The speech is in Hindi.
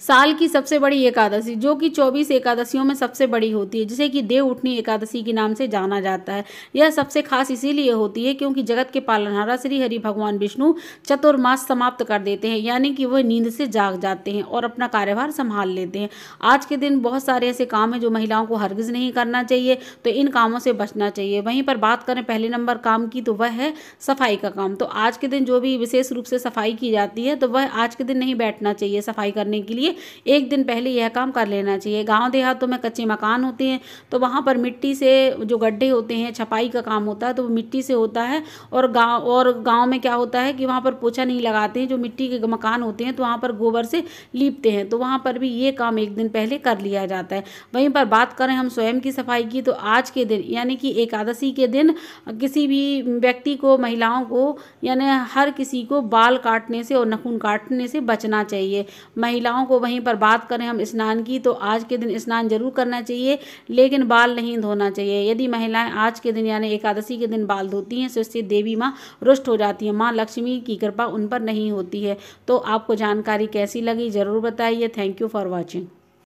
साल की सबसे बड़ी एकादशी जो कि चौबीस एकादशियों में सबसे बड़ी होती है जिसे कि देव उठनी एकादशी के नाम से जाना जाता है यह सबसे खास इसीलिए होती है क्योंकि जगत के पालनहारा श्री हरि भगवान विष्णु चतुर्मास समाप्त कर देते हैं यानी कि वह नींद से जाग जाते हैं और अपना कार्यभार संभाल लेते हैं आज के दिन बहुत सारे ऐसे काम हैं जो महिलाओं को हरगिज नहीं करना चाहिए तो इन कामों से बचना चाहिए वहीं पर बात करें पहले नंबर काम की तो वह है सफाई का काम तो आज के दिन जो भी विशेष रूप से सफाई की जाती है तो वह आज के दिन नहीं बैठना चाहिए सफाई करने के लिए लिए एक दिन पहले यह काम कर लेना चाहिए गांव देहातों तो में कच्चे मकान होते हैं तो वहाँ पर मिट्टी से जो गड्ढे होते हैं छपाई का काम होता है तो मिट्टी से होता है और गाँव और गाँव में क्या होता है कि वहाँ पर पोछा नहीं लगाते हैं जो मिट्टी के मकान होते हैं तो वहाँ पर गोबर से लीपते हैं तो वहाँ पर भी ये काम एक दिन पहले कर लिया जाता है वहीं पर बात करें हम स्वयं की सफाई की तो आज के दिन यानी कि एकादशी के दिन किसी भी व्यक्ति को महिलाओं को यानी हर किसी को बाल काटने से और नखून काटने से बचना चाहिए महिलाओं को को वहीं पर बात करें हम स्नान की तो आज के दिन स्नान जरूर करना चाहिए लेकिन बाल नहीं धोना चाहिए यदि महिलाएं आज के दिन यानी एकादशी के दिन बाल धोती हैं तो इससे देवी माँ रुष्ट हो जाती है माँ लक्ष्मी की कृपा उन पर नहीं होती है तो आपको जानकारी कैसी लगी ज़रूर बताइए थैंक यू फॉर वॉचिंग